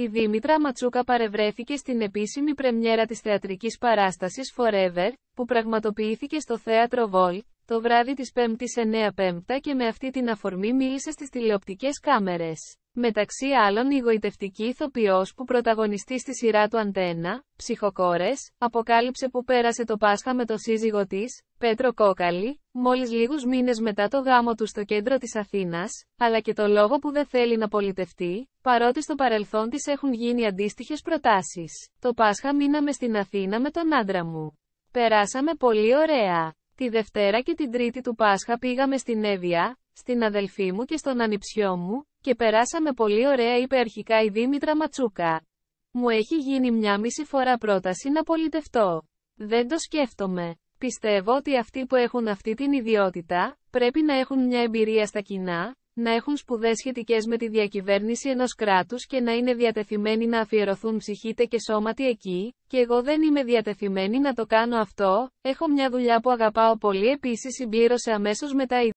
Η Δήμητρα Ματσούκα παρευρέθηκε στην επίσημη πρεμιέρα της θεατρικής παράστασης Forever, που πραγματοποιήθηκε στο θέατρο Vol, το βράδυ της 5 η 9 Πέμπτα και με αυτή την αφορμή μίλησε στις τηλεοπτικές κάμερες. Μεταξύ άλλων η γοητευτική ηθοποιός που πρωταγωνιστεί στη σειρά του Αντένα, ψυχοκόρες, αποκάλυψε που πέρασε το Πάσχα με το σύζυγό της, Πέτρο Κόκαλη, μόλις λίγους μήνες μετά το γάμο του στο κέντρο της Αθήνας, αλλά και το λόγο που δεν θέλει να πολιτευτεί, παρότι στο παρελθόν της έχουν γίνει αντίστοιχες προτάσεις. Το Πάσχα μείναμε στην Αθήνα με τον άντρα μου. Περάσαμε πολύ ωραία. Τη Δευτέρα και την Τρίτη του Πάσχα πήγαμε στην Εύβοια, στην αδελφή μου και στον ανιψιό μου, και περάσαμε πολύ ωραία είπε αρχικά η Δήμητρα Ματσούκα. Μου έχει γίνει μια μισή φορά πρόταση να πολιτευτώ. Δεν το σκέφτομαι. Πιστεύω ότι αυτοί που έχουν αυτή την ιδιότητα, πρέπει να έχουν μια εμπειρία στα κοινά, να έχουν σπουδές σχετικές με τη διακυβέρνηση ενός κράτους και να είναι διατεθειμένοι να αφιερωθούν ψυχήτε και σώματι εκεί, και εγώ δεν είμαι διατεθειμένη να το κάνω αυτό, έχω μια δουλειά που αγαπάω πολύ επίσης συμπλήρωσε αμέσως μετά η